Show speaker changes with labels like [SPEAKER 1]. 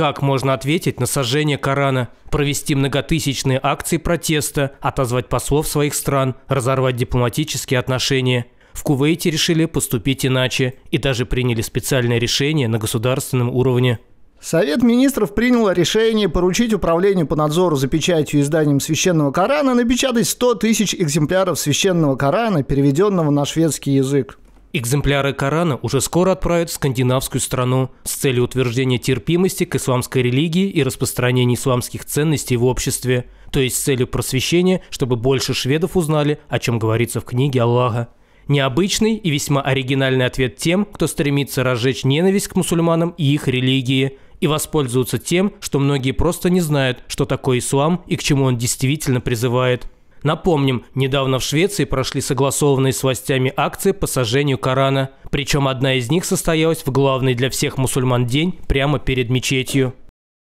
[SPEAKER 1] Как можно ответить на сожжение Корана, провести многотысячные акции протеста, отозвать послов своих стран, разорвать дипломатические отношения? В Кувейте решили поступить иначе и даже приняли специальное решение на государственном уровне.
[SPEAKER 2] Совет министров принял решение поручить Управлению по надзору за печатью и изданием Священного Корана напечатать 100 тысяч экземпляров Священного Корана, переведенного на шведский язык.
[SPEAKER 1] Экземпляры Корана уже скоро отправят в скандинавскую страну с целью утверждения терпимости к исламской религии и распространения исламских ценностей в обществе, то есть с целью просвещения, чтобы больше шведов узнали, о чем говорится в книге Аллаха. Необычный и весьма оригинальный ответ тем, кто стремится разжечь ненависть к мусульманам и их религии, и воспользоваться тем, что многие просто не знают, что такое ислам и к чему он действительно призывает – Напомним, недавно в Швеции прошли согласованные с властями акции по сожжению Корана, причем одна из них состоялась в главный для всех мусульман день прямо перед мечетью.